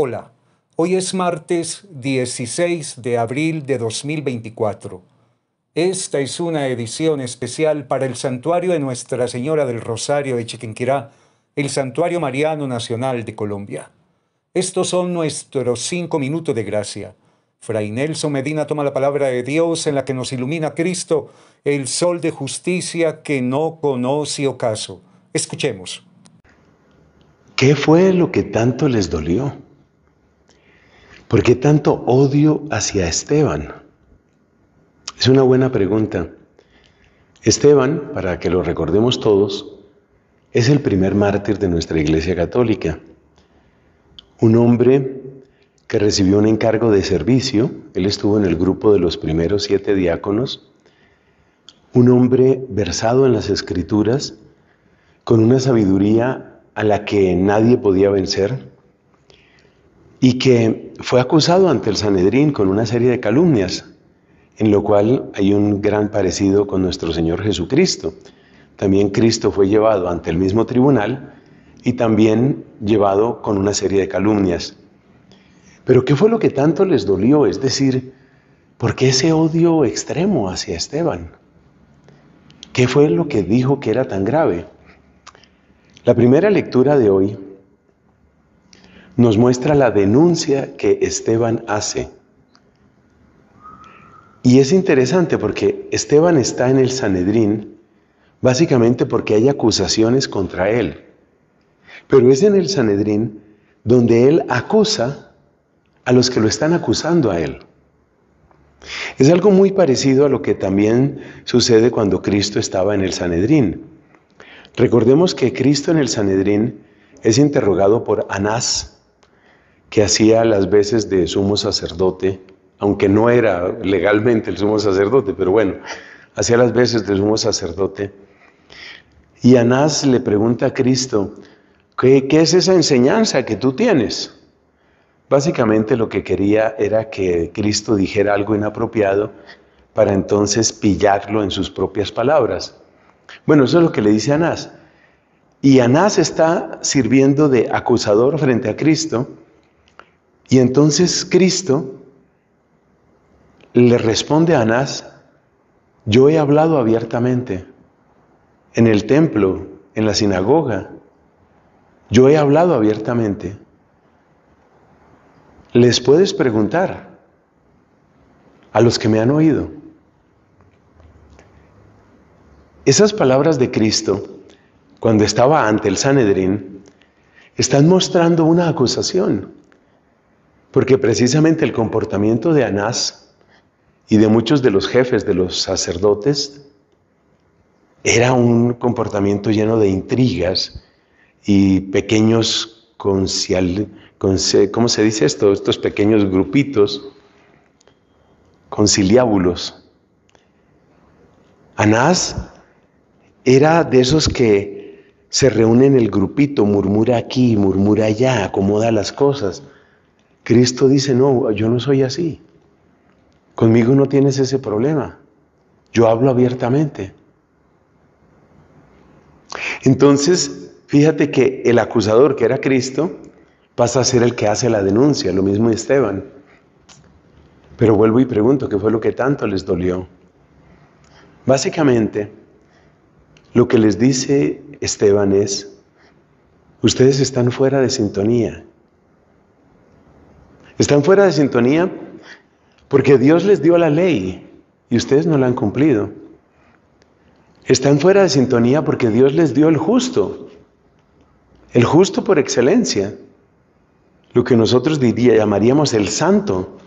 Hola, hoy es martes 16 de abril de 2024. Esta es una edición especial para el santuario de Nuestra Señora del Rosario de Chiquinquirá, el Santuario Mariano Nacional de Colombia. Estos son nuestros cinco minutos de gracia. Fray Nelson Medina toma la palabra de Dios en la que nos ilumina Cristo, el sol de justicia que no conoce caso. Escuchemos. ¿Qué fue lo que tanto les dolió? ¿Por qué tanto odio hacia Esteban? Es una buena pregunta. Esteban, para que lo recordemos todos, es el primer mártir de nuestra Iglesia Católica. Un hombre que recibió un encargo de servicio, él estuvo en el grupo de los primeros siete diáconos, un hombre versado en las escrituras, con una sabiduría a la que nadie podía vencer, y que fue acusado ante el Sanedrín con una serie de calumnias, en lo cual hay un gran parecido con nuestro Señor Jesucristo. También Cristo fue llevado ante el mismo tribunal y también llevado con una serie de calumnias. Pero ¿qué fue lo que tanto les dolió? Es decir, ¿por qué ese odio extremo hacia Esteban? ¿Qué fue lo que dijo que era tan grave? La primera lectura de hoy nos muestra la denuncia que Esteban hace. Y es interesante porque Esteban está en el Sanedrín básicamente porque hay acusaciones contra él. Pero es en el Sanedrín donde él acusa a los que lo están acusando a él. Es algo muy parecido a lo que también sucede cuando Cristo estaba en el Sanedrín. Recordemos que Cristo en el Sanedrín es interrogado por Anás, que hacía las veces de sumo sacerdote, aunque no era legalmente el sumo sacerdote, pero bueno, hacía las veces de sumo sacerdote. Y Anás le pregunta a Cristo, ¿qué, ¿qué, es esa enseñanza que tú tienes? Básicamente lo que quería era que Cristo dijera algo inapropiado para entonces pillarlo en sus propias palabras. Bueno, eso es lo que le dice Anás. Y Anás está sirviendo de acusador frente a Cristo, y entonces Cristo le responde a Anás, yo he hablado abiertamente en el templo, en la sinagoga, yo he hablado abiertamente. Les puedes preguntar a los que me han oído. Esas palabras de Cristo, cuando estaba ante el Sanedrín, están mostrando una acusación. Porque precisamente el comportamiento de Anás y de muchos de los jefes, de los sacerdotes, era un comportamiento lleno de intrigas y pequeños concial, ¿cómo se dice esto? Estos pequeños grupitos, conciliábulos. Anás era de esos que se reúnen el grupito, murmura aquí, murmura allá, acomoda las cosas. Cristo dice, no, yo no soy así. Conmigo no tienes ese problema. Yo hablo abiertamente. Entonces, fíjate que el acusador, que era Cristo, pasa a ser el que hace la denuncia, lo mismo Esteban. Pero vuelvo y pregunto, ¿qué fue lo que tanto les dolió? Básicamente, lo que les dice Esteban es, ustedes están fuera de sintonía, están fuera de sintonía porque Dios les dio la ley y ustedes no la han cumplido. Están fuera de sintonía porque Dios les dio el justo, el justo por excelencia, lo que nosotros diría, llamaríamos el santo.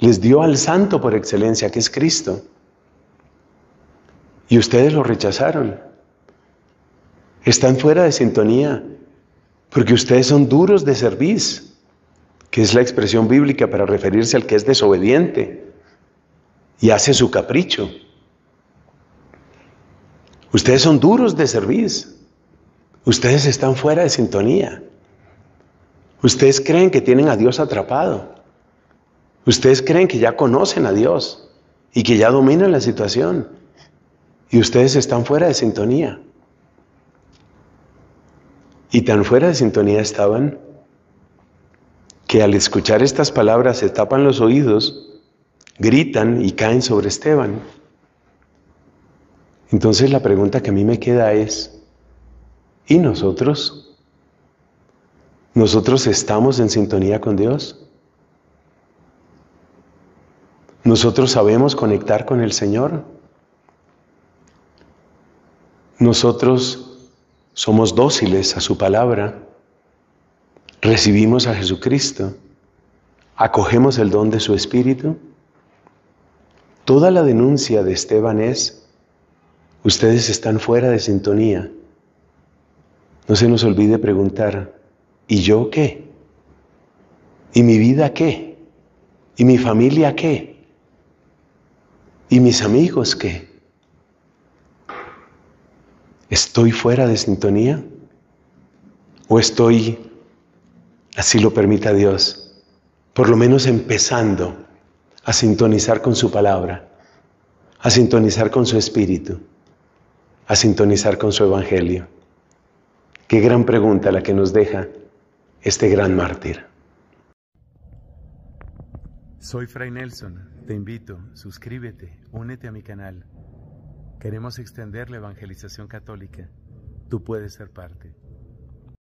Les dio al santo por excelencia, que es Cristo. Y ustedes lo rechazaron. Están fuera de sintonía porque ustedes son duros de servicio que es la expresión bíblica para referirse al que es desobediente y hace su capricho. Ustedes son duros de servir. Ustedes están fuera de sintonía. Ustedes creen que tienen a Dios atrapado. Ustedes creen que ya conocen a Dios y que ya dominan la situación. Y ustedes están fuera de sintonía. Y tan fuera de sintonía estaban que al escuchar estas palabras se tapan los oídos, gritan y caen sobre Esteban. Entonces la pregunta que a mí me queda es, ¿y nosotros? ¿Nosotros estamos en sintonía con Dios? ¿Nosotros sabemos conectar con el Señor? ¿Nosotros somos dóciles a su palabra? recibimos a Jesucristo, acogemos el don de su Espíritu, toda la denuncia de Esteban es, ustedes están fuera de sintonía. No se nos olvide preguntar, ¿y yo qué? ¿Y mi vida qué? ¿Y mi familia qué? ¿Y mis amigos qué? ¿Estoy fuera de sintonía? ¿O estoy así lo permita Dios, por lo menos empezando a sintonizar con su palabra, a sintonizar con su espíritu, a sintonizar con su evangelio. Qué gran pregunta la que nos deja este gran mártir. Soy Fray Nelson, te invito, suscríbete, únete a mi canal. Queremos extender la evangelización católica. Tú puedes ser parte.